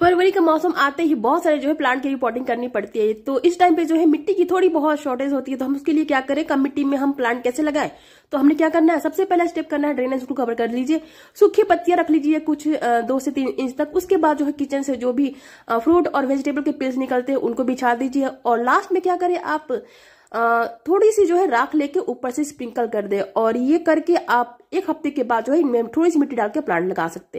फरवरी का मौसम आते ही बहुत सारे जो है प्लांट की रिपोर्टिंग करनी पड़ती है तो इस टाइम पे जो है मिट्टी की थोड़ी बहुत शॉर्टेज होती है तो हम उसके लिए क्या करें कम मिट्टी में हम प्लांट कैसे लगाएं तो हमने क्या करना है सबसे पहला स्टेप करना है ड्रेनेज को कवर कर लीजिए सूखी पत्तियां रख लीजिए कुछ दो से तीन इंच तक उसके बाद जो है किचन से जो भी फ्रूट और वेजिटेबल के पेल्स निकलते हैं उनको बिछा दीजिए और लास्ट में क्या करें आप थोड़ी सी जो है राख लेके ऊपर से स्प्रिंकल कर दे और ये करके आप एक हफ्ते के बाद जो है इनमें थोड़ी सी मिट्टी डाल के प्लांट लगा सकते हैं